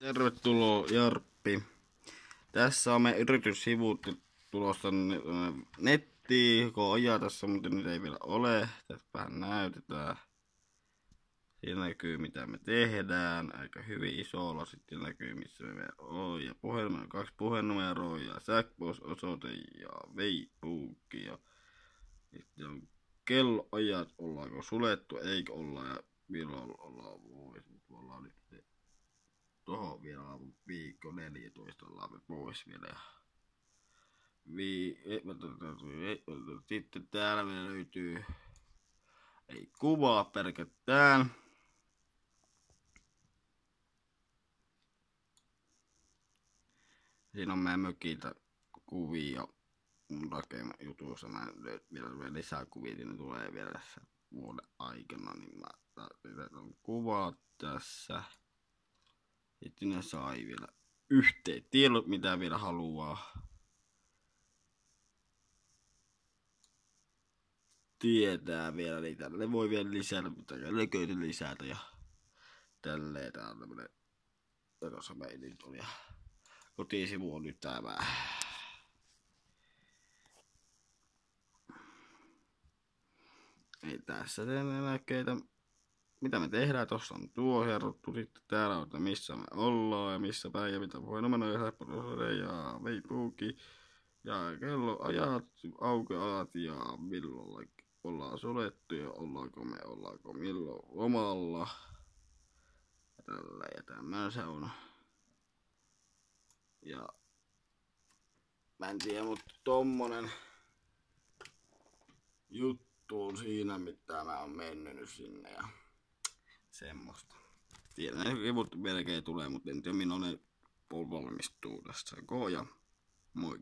Tervetuloa Jarppi. Tässä on me yrityssivut tulossa nettiin, kun ajaa tässä, mutta nyt ei vielä ole. Tässä vähän näytetään. Siinä näkyy mitä me tehdään. Aika hyvin isolla sitten näkyy missä me vielä on. Ja puhelimella kaksi puhelinnumeroa ja sähköpostiosoite ja Facebook. Ja sitten on kelloajat, ollaanko suljettu, eikö olla ja milloin ollaan voi. Tuolla on nyt tuohon vielä on viikko 14 ollaan pois vielä. Vi... Sitten täällä vielä löytyy ei kuvaa pelkästään. Siinä on meidän mökiltä kuvia mun rakema jutussa. Mä vielä, vielä lisää kuvia, niin tulee vielä tässä vuoden aikana, niin mä, on kuvat tässä. Sitten sai vielä yhteen. Tiedot, mitä vielä haluaa. Tietää vielä, niin tälle voi vielä lisätä, mutta lököitä lisätä ja tälleen tää on tämmönen tässä meillä nyt on ja kotisivu on nyt tämä. Ei tässä tee näkeitä mitä me tehdään, tuossa on tuo herrottu, sitten täällä että missä me ollaan ja missä päin ja mitä voi mennä ja herrottu ja veipuuki ja kello ajat, aukeat ja milloin ollaan solettu ja ollaanko me, ollaanko milloin omalla? Ja tällä ja tämä se Ja mä en tiedä, mutta tommonen juttu on siinä, mitä mä oon mennyt sinne ja Semmoista. Tiedän, ne vivut melkein tulee, mutta en tiedä milloin ne valmistuu tästä. K ja moi,